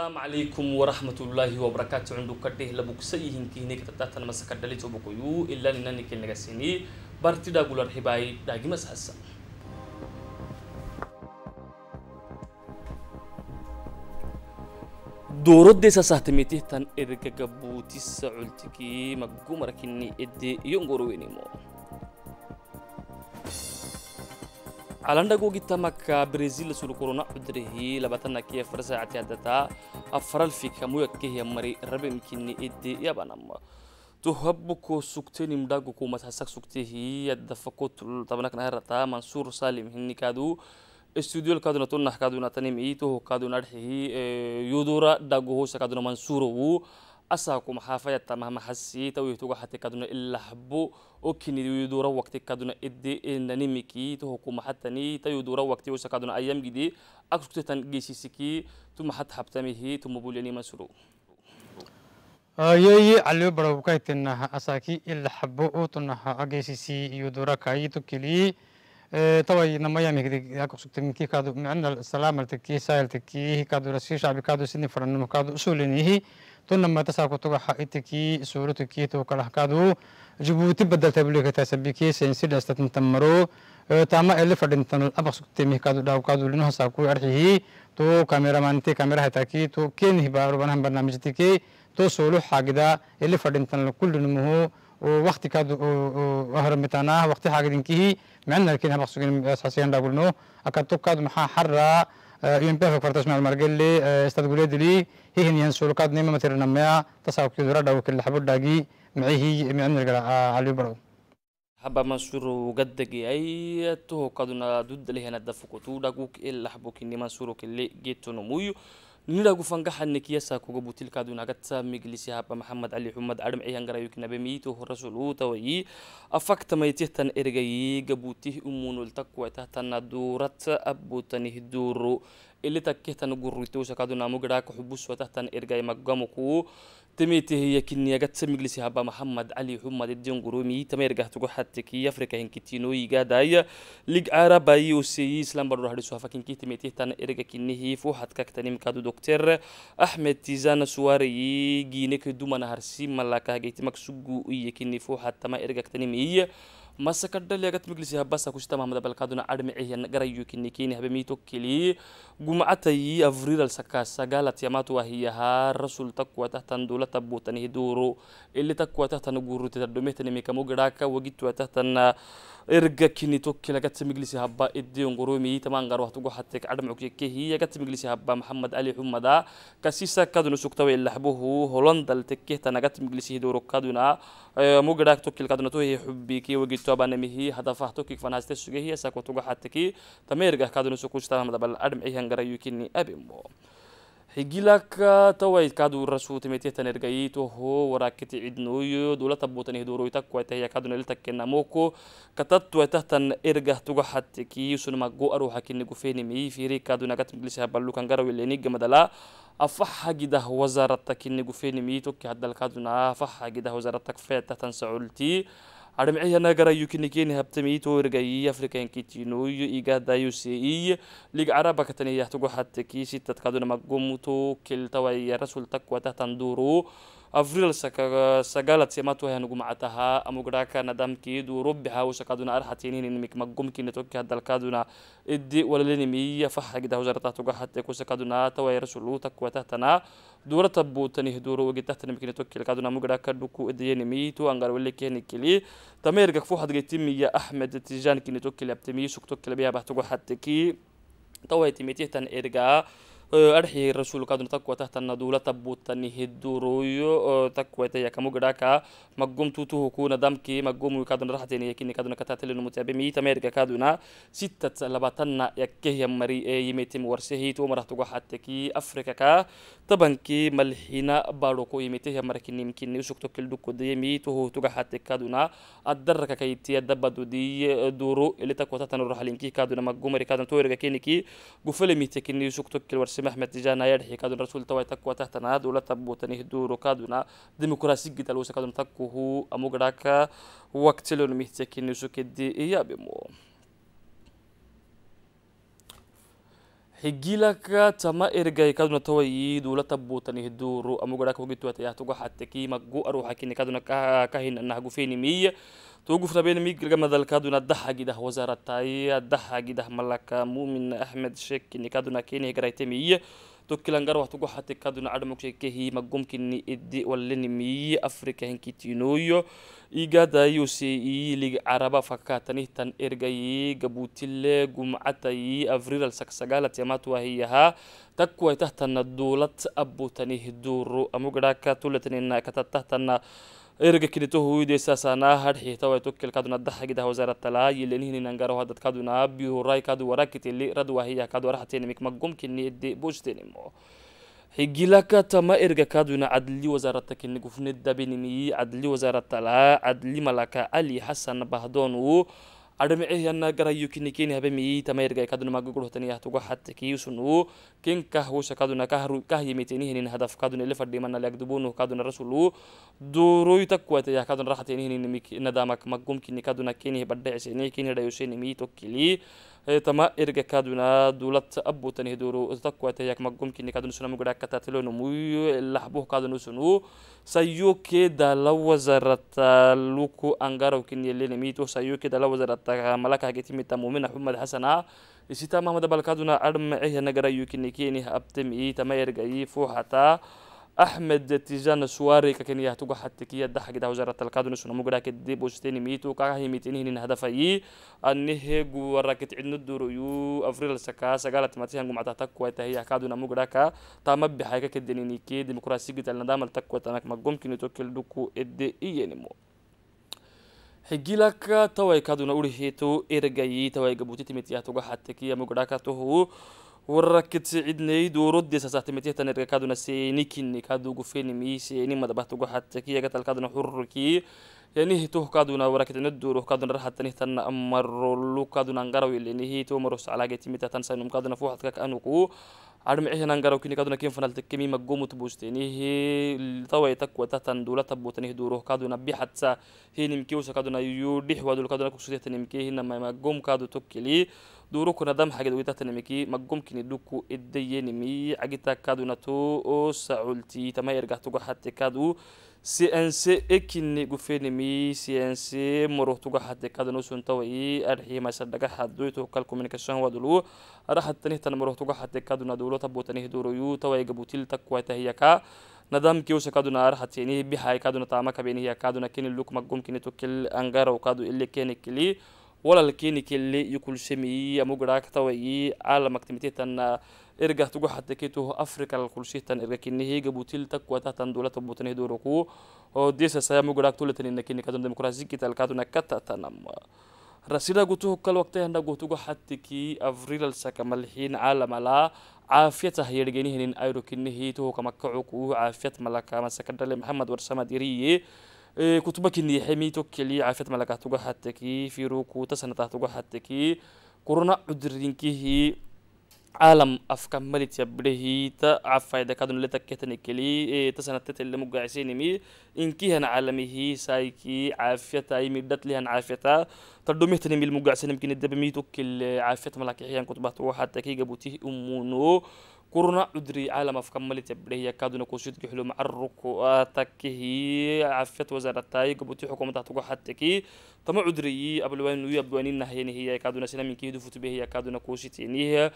السلام عليكم ورحمة الله وبركاته عندو كده لبوك سيهن كيني كتبتاتنا مسكر دليت وبقيو إلا لناني كين لغسيني بارتي دا قولار حباي داقي مسحسا dooroddeesa sahtamiteehtan ergagabuutisa cultigii magumarakinni edde iyo ngorowenimo calandhagoogi tamarka brazil sulkuruna cudrihi labaatanaki afar saacati hadata afralfika muyakkehiya mari rabenkini ede yabanama tuhabuko sugtenim dhaguku mathasak sugtehi yadafakot tabanaknaharata mansuur salim hinikaadu استوديو كادونا تون نحكادونا تنيم اي توه كادونا رحيه يودورا داغو هوسا كادونا منصورو أساكم حافية تمام حسي توي توقع حتى كدنا إلا حبو أكن يدور وقت كدنا إدي إن نمكي تهكم حتى ني تيدور وقت وش كدنا أيام جدي أكسكت تنجيسي سكي ثم حتى حبتمه ثم بوليني مسرو ayay cali barabukaytinaha asaaki ilaxabo utunaha agesisi iyo durakaayito kili taway namayamikdi yakusugtaminki kaadu micna salaamaltaki saayaltaki kaadu rasi shacbi kaadu sini farannumo kaadu usulinihi تنما تساكتوك حقيتكي سورتكي توكل حكادو جبوتي بدل تبليك تسبيكي سينسيد استتنتمرو تاما اللي فردنتن الأبخ تيمي كادو داو كادو لنها ساكو أرحيه تو كاميرا مانتي كاميرا هتاكي تو كين هبارو بنهم برنامج تو سولو حاجدا اللي فردنتن الكل نمهو ووقت كادو أهرب متانا وقت حاجدين كيه معنا لكن هبخ سكين أساسيا دا قلنو أكادو كادو محا حرّا يوم آه، بيخ فرتش مع المرجل لي آه، استاد بوليد لي هي هني سلوكات نيمة مثل النماء تساوك يدور ده وكل حبر داقي معي هي معنى آه، على البرو حبا منصور وقد دقي أي تهو قدنا ضد لي هنا دفقتو داقوك إلا حبوك إني منصور كل جيتو نمويو ninagu fangaxanik yasa kuga butilkaadu inaagata miglisi haba maxamed cali xumad aram ciyangarayuk nabamiito horasul uutawayi afaktamaytihtan ergayi gabutih umunultakuwatahtanadurata abutanih duru اللي تكهتن قريتوش كادو نامو قراك حبوش وتهتن إرقاي مقامكو تميتي هي كنيا قد سمجلسي هبا محمد علي حمد الدين قرومي تمير قه تقو حتى كي أفريقيا هنكتينو يقادايا لق عربا وسي إسلام برو هدو سوافا كنكي تميتي تن إرقا كنيه فوحد كاكتنم مكادو دكتور أحمد تيزان سواري جينك دوما نهارسي ملاكا جيتمك سقو إيه كني فوحد تما إرقا كتنم إيه masakadhaliagat miglisi habasa kushtama madabal admicihi garayukinikini habemitokkili gumacatayi avril alsaka sagalat yamatu ahiyaha rasul takuwa tahtan dula tabutanihi duro ili takuwa tahtan gurutita dometanimikamo giraka wagituwa tahtan erga kini tokkilagat miglisi haba idiyongoromiyi tamangarwahtugo hatek admcukekkehi yagat miglisi haba maxamed ali xumada kasisa kadunu sugtawa ilaxbuhu holondal tekkehtan agat miglisihi duro kaduna mugedhaak tukil kadnatuhi xubiki wagitobanamihi hadafah tukik fanaste sugehiya sakutuga xatiki tameergah kadnusu kustahamdabal admcihan garayukini abimo هجيلك آه، توي كادو رسو تمتي تنرجعي توهو وراكتي عيد نويو دولة تبوتني دورويتك كويته كادو نلتك ناموكو كتت ويتهتن إرجع توجه كي يسون ما جو أروح كني جوفيني مي فيري كادو نجات مجلسها بلو كان جرو اللي نيجي مدلا أفحى جده وزارتك كني جوفيني مي توكي هدل كادو نا أفحى جده وزارتك فاتتن سعولتي arrimcihiyanaagara yukinigeni habtamiito wargayiy afrikankitinooyo igadayoseeiy lig caraba kataniyahtgu xatakiisi dadkaduna magumu to kiltawaya rasultakwatah tanduru avril sagalat sematu hen gumcataha amugdaka nadamkiidu rubiha usakaduna arhatininin mikmagumkina tokkiha dalkaduna idi walalinimiya fahagida wasaratahtugahate kusakaduna tawayrasulutakkuwatahtana durata butani duro wagitahtana tokkilkaduna amugdaka dhuku idiyanimitu angarwalikenikili tameergak fuhadgaitimiya ahmed tijankini tokkilabtimiyi suk tokkilabiyabahtugahateki tawaitimiitihtan ergaa أرحي رسول كادن تقوى تحت النادولة تبوت نهد درويو تقوى تيا كمغراكا مقوم توتو كون دمكي مقوم كادن رحتين يكيني كادن كتاتل نمتابع ميت أمريكا كادن ستة لباتنا يكيه يمري إيه، يميت مورسيه تو مرحتو حتكي أفريكا كا تبنكي ملحينا باروكو يميته يمرك نمكين يسوك توكل دوكو دي ميتو هو توقع حتك كادونا الدرقة كي تيدبادو دي دورو اللي تقوى تحت نروح لينكي كادونا مقوم ريكادن تويرقا كينيكي قفل ميتك نيسوك توكل ورسيه سمح متجانا يرحي كادون الرسول توي تكو تحتنا دولة تبوتني دورو كادونا ديمقراطي جدا لوسا كادون تكو هو أمو أمغراكا وقت لون مهتكين يسوك الدي إيابي مو higilaka tama ergay kaduna tawayi dulata butani hiduru amugara kogituata yahtugo hatta kima gu aruha kini kaduna kahin anah gufeni miya توقف تبين ميك جمدل كادونا دحا جده وزارة تايا دحا جده ملكا مؤمن أحمد شك إن كادونا كيني جريتمية dukilan garwax tugu xati kaduna cadhmugshay kahiima gumkini idi walini miyi afrika hinkitinoyo igadayuse iyilig caraba fakaatanihtan ergayi gabutile gumcatayi avriral sagsagalatemaatuwahiyahaa takuwaitahtana duulad abutanihduru amugadhaka tulatanina katatahtanaa erga kilito huidesasana harxitawaytokelkaduna daxagidah wasaaratala yilenihininangaro hadadkaduna bihuuraykadu warakitili radwahiyaakadu waraxatenimik magumkinide bostenimo higilaka tama erga kaduna adli wasaarata kinigufne dabinimiyi adli wasaaratala adli malaka ali xasan bahdonu adhamicihana garayu kinikeni habamiyi tamayarga kaduna magugurhotaniyah tuga hatte kiyusunu kinkahwusa kaduna kahyimitenihinhin hadaf kaduna ile fadhimana leagdubunuh kaduna rasulu duruy takkuwatayah kaduna rahatenihinninadamak magumkini kaduna kenih badhaciseni kinidhayusenimiyi tokkili تما إرجع كادونا دولت أبو تاني دورو أتذكر تياك مقوم كني كادون سنو مقدار كتاتلون مي لحبوه كادون سنو سيو كده لو وزارة لوكو أنجارو كني اللي نميتو سيو كده لو وزارة ملاك هجتي متمومين محمد حسنا إسيتا محمد بالكادونا أرم إيه نجرا يو كني كيني أبتم إيه تما إرجع يفو أحمد تيجان سواري كان يهتوجو حتى كي يدحك ده وزارة القادون سنو مقرا كدي بوستين ميتو كاهي ميتين هنا هدف أي أنه جو ركت عند الدور يو أفريل سكا سقالة ماتيان قم عتاتا كويتا تهي كادونا مقرا كا تام بحاجة كدنيني كي ديمقراطية جدا النظام التكوى تناك مقوم كنو توكل دوكو إدي إيه نمو حجيلك تواي كادونا أوريهيتو إرجعي تواي جبوتي تمتيا توجو حتى كي مقرا كتوه warrakid siciidnayd uurodiisa sahtimitihtanirka kaaduna seenikinni kaadugu fenimi seenimada bahtugu hattakiyaga talkaaduna xururkii yanihi tuh kaaduna warakitna duuruh kaaduna rahatani tanna amarolu kaaduna angaraw ilinihi tuumarus calaagetimita tan sanum kaaduna fuuxadkak anuku ar micihinan garokini kaduna kin fanalte kemi magomu tubustenihi tawai takwa tatan dula tabutanihi duruh kaduna bihatsa hinim kiusa kaduna yudih wadul kaduna kusudetanimki hina mai magom kadu tokkili duru kuna dam hagid witatanimiki magom kini duku iddeyenimi agita kaduna to o saculti tama ergah tuga hatte kadu cnc ekini gufenimi cnc hadde kadano muruhtuga hade kadanusuntawai arxiimasa dhagaxaduitu kalcommunicação wadulu arahatanihtan muruhtuga hade kaduna dowlata butanih duroyu tawai gabutilta kuwatahiyaka نظامكي وسكادونا أرحتيني بهاي كادونا تاما كبيني هي كادونا كين اللوك مقوم كين توكل أنجار أو كادو اللي كين كلي ولا الكين كلي يكل شمي أمو قراك توي على مكتمتي تنا erga tugu xata kituhu afrikal kulshitan erga kinihiga butilta kuwatatan dulata butane duruku oo disa sayamu gudak tulatani nakini kadum demokrasi kital kaduna katatanam rasida gutuhu kal waqtahanda gutugu xatiki avrilal sakamalhin calamala caafiyata hayergenihinin ayrokinihi tuhu kamakacuku caafiyat malaka masakadale maxamed warsamad yariye كتبك إني حمي توكلي عافيت ملكات تجاهتك في روكو تسنة تجاهتك كورونا عذرينكي عالم افكا ملت يبرهيتا عفايدا كادون لتا كتن كلي إيه، تسنتت اللي عسيني مي انكي هن عالمه سايكي عافيتا يمدت لهن عافيتا تردمتني من المقاعسين يمكن الدبميتو كل عافيت ملاكي حيان كتبات وحتى كي قبوتيه امونو كورونا أدري عالم أفكمل تبريه كادونا كوشيد كحلو مع الركو تكهي عفت وزارة تاي قبوتي حكومة تحتوقع حتى كي تما أدري أبلوان ويبلوانين نهيني هي كادونا سنة من دفوت به هي كادونا كوشيتيني هي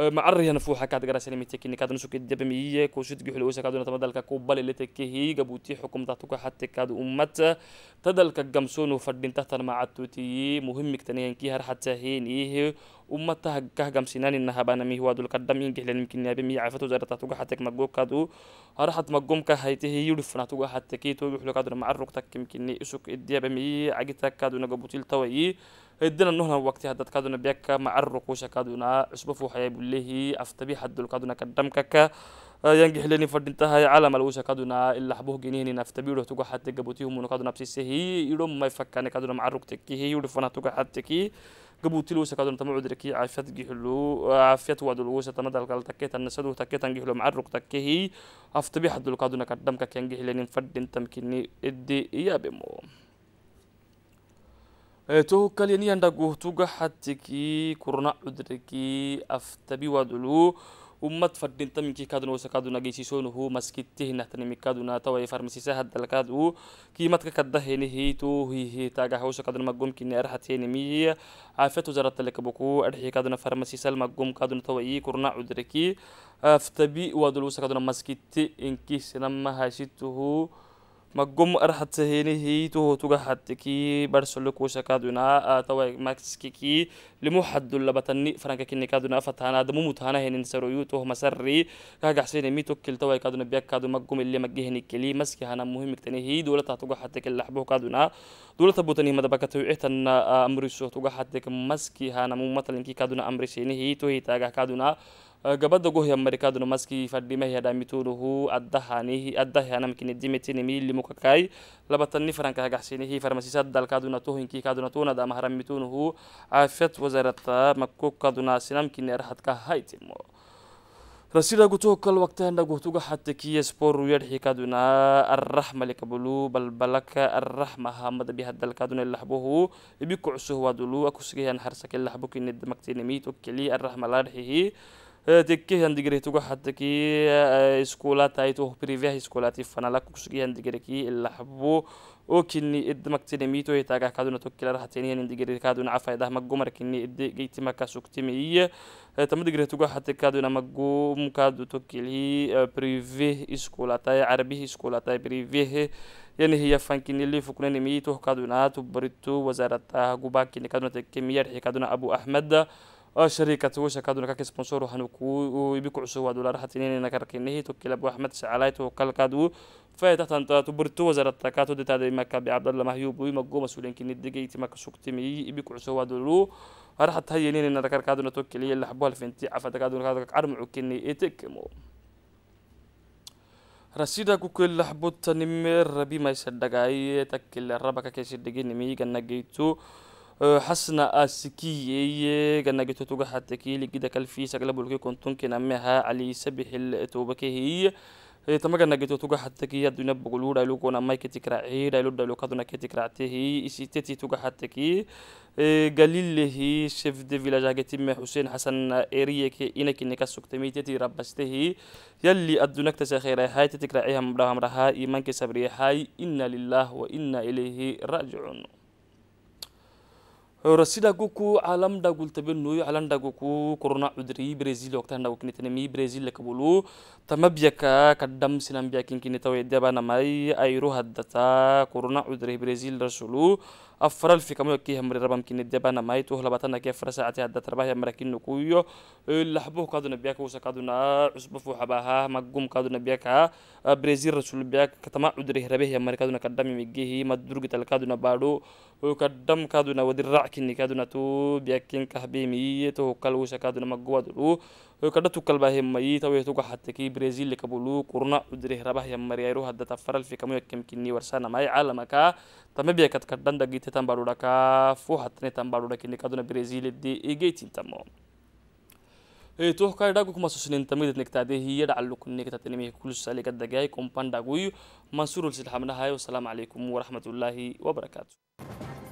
معري أنا فوحة كاد قرا سلمي تكين كاد نسوك الدب مية كوشت جحل وش كاد نتمدى لك كوبال اللي تكيه جبوتي حكم تحتك حتى كاد أمت تدل كجمسون وفردين تحت مع توتي مهم مكتنيا كيها حتى هين إيه أمت هكها جمسينان إنها بنا مي هو دول قدم ينجح لين يمكن يبي مية عفت وزارة تحتك حتى مجوك كادو هرحت مجوم كهيته يلفنا تحتك حتى كي تو جحل كاد مع الرقتك يمكن يسوك الدب مية عجتك كاد نجبوتي التوي هيدنا نهنا وقت داد كادونا بيكا مع الرقوشة كادونا عشبة فوحيا بليه أفتبي حد الكادونا كدم كاكا آه، ينجح لين لني فردنتها عالم الوشة كادونا إلا حبوه جنيه جنيهن أفتبي له توقع حتى جبوتيه من كادونا بسيسيه يلوم ما يفكاني كادونا مع الرقتكيه فنا توقع حتى جبوتي لوسة كادونا تمعو دركي عافيت جيحلو عافيت وادو لوسة تمدل قال النسدو تكيت ينجح نجيحلو مع الرقتكيه أفتبي حد الكادونا كدم كاكا ينجح لني فردنتم كني إدي إيابي بمو toho kalyaniyan dhaguhtuga xatikii kurna cudrikii aftabi wadulu ummad fadhinta minkii kaaduna wasakaaduna geysiisoonuhu maskitihinahtanimikaaduna taway farmasisaha dalkaadu kiimadka kadahenihi tuuhihi taagah wasakaaduna magomkini arhatenimi caafiyat wasaratalekabuku adhixikaaduna farmasisal magomkaaduna tawai kurna cudrikii aftabi wadulu wasakaaduna maskiti inkii sinamahasituhu magum arhatahenihi tuho tugahattiki barsolekusa kaduna atawa maxkiki limu haddu labatani franka kini kaduna fatana adamu mutana henin saroyu tuho masarri kagaxsene mi tokkil tawa kaduna biyak kadu magum illi magiheni kili maski hana muhimik tanihi dulata tugahattiki lahbo kaduna dulata butani madabaka tawi ihtan amrisu tugahattiki maski hana mumatalinki kaduna amrisenihi tuhi tagah kaduna gabadha ugu hoya marikaduna maski fadhimahi adhamituluhu adahanihi adahanamkini dimitini limukakai labatani faranka hagaxsinihi farmasisad dalkaduna tuhinki kaduna tunad ama haramitunuhu caafiyad wasaarata makukaduna sinamkini arhadka haitimo رسيلا قطوك كل وقت هنا قطوك حتى كي سبور ويرحي كادونا الرحمة لكبلو بالبلك الرحمة همد بها الدل كادونا اللي حبوه يبيكو عسوه ودلو أكو سجيها نحرسك اللي حبوك إن الدمك تنميت وكلي الرحمة deke handigrehtuga hatakii iskulaataito privia iskulati fanala kugsugi handigreki ilaxbu okini id maktinamito hitagah kaduna tokkilara hatenihan indigre kaduna afaydah maggomar kini id geitimaka suktimiye tamadigretuga hate kaduna maggum kadu tokkilhi prive iskulatai carabihi iskulatai privehe yani hiya fankini lifuknanimito kaduna tubbaritu wazaarataha gubakini kaduna tekke miyarxi kaduna abu ahmada شركة وشكادو نكاك سبونسور وحنوكو يبيكو عشو وادو لارحتينين نكاركينيه توكيلا بوحمد سعالايت وكالكادو فايدة تنتا تبرتو وزارة تاكاتو دي تادي مكا بعبد الله مهيوب ويمقو مسؤولين كيني ديجيتي مكا شوكتيمي يبيكو عشو وادو لو هرحت هينين نكاركادو نتوكيلي اللي حبوها الفنتي عفتاكادو نكاك عرمعو كيني اتكمو رسيدا كوكل حبوت نمر ربي ما تكل ربك كيسدقين ميجا نجيتو حسنا آسكي جنجت توجه حتى كيل جدا كالفي سجل بولكي كنتم كنامها علي سبح التوبكي tamaga nagito tuga xatagi aduna bogolu dhaylugona may ketikraci dhaylo dhaylokaduna ketikractehi isiteti tuga xatagi galilehi chef de village agetime xuseen xasan eriyeke inakineka sugtamiteti rabastehi yalli adunagtasa kheyrahay tetikraci hamdhahamraha imanke sabriyahay ina lilah wa ina ilayhi raajicun sida guku alamda gultabinu alanda guku corona udri brazil oktanda guknitanemi brazil kabulu tamabyaka kadam sinambyakin kinitawe dabana mai ayru haddata corona udri brazil rasulu afral fi kamu yakki hamri rabam kin dabana mai tu halabatana ke fara saati haddata rabah yamrakin nukuyo lahbu kaduna byaka usa kaduna usbufu habaha magum kaduna byaka brazil rasul byaka katama udri rabih yamrakin kaduna kadam migihi madurgital kaduna badu kadam kaduna wadirra yakin nikaduna tu biakin kahbemiye to kalu sakaduna magwa dulu kada tu kalba hemmayi tawe tu hatta ki brazil le kabulu kurna udre rabah yam mariyaro hadda tafaral fi kamu yakim kinni warsana mai alamaka tame biakat kaddan dagite tambaruda ka fu hatne tambaruda kinni kaduna brazil di igeitin tammo mansurul silhamnahayo asalaamu calaykum waraxmat ullaahi wabarakaatu